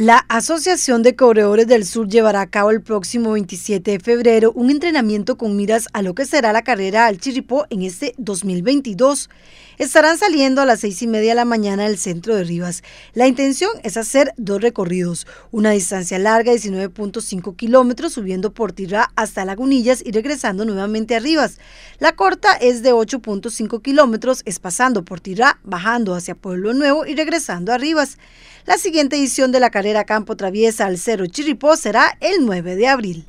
La Asociación de Corredores del Sur llevará a cabo el próximo 27 de febrero un entrenamiento con miras a lo que será la carrera al chiripó en este 2022. Estarán saliendo a las seis y media de la mañana del centro de Rivas. La intención es hacer dos recorridos, una distancia larga de 19.5 kilómetros subiendo por Tirá hasta Lagunillas y regresando nuevamente a Rivas. La corta es de 8.5 kilómetros, es pasando por Tirá, bajando hacia Pueblo Nuevo y regresando a Rivas. La siguiente edición de la carrera Campo Traviesa al Cerro Chirripó será el 9 de abril.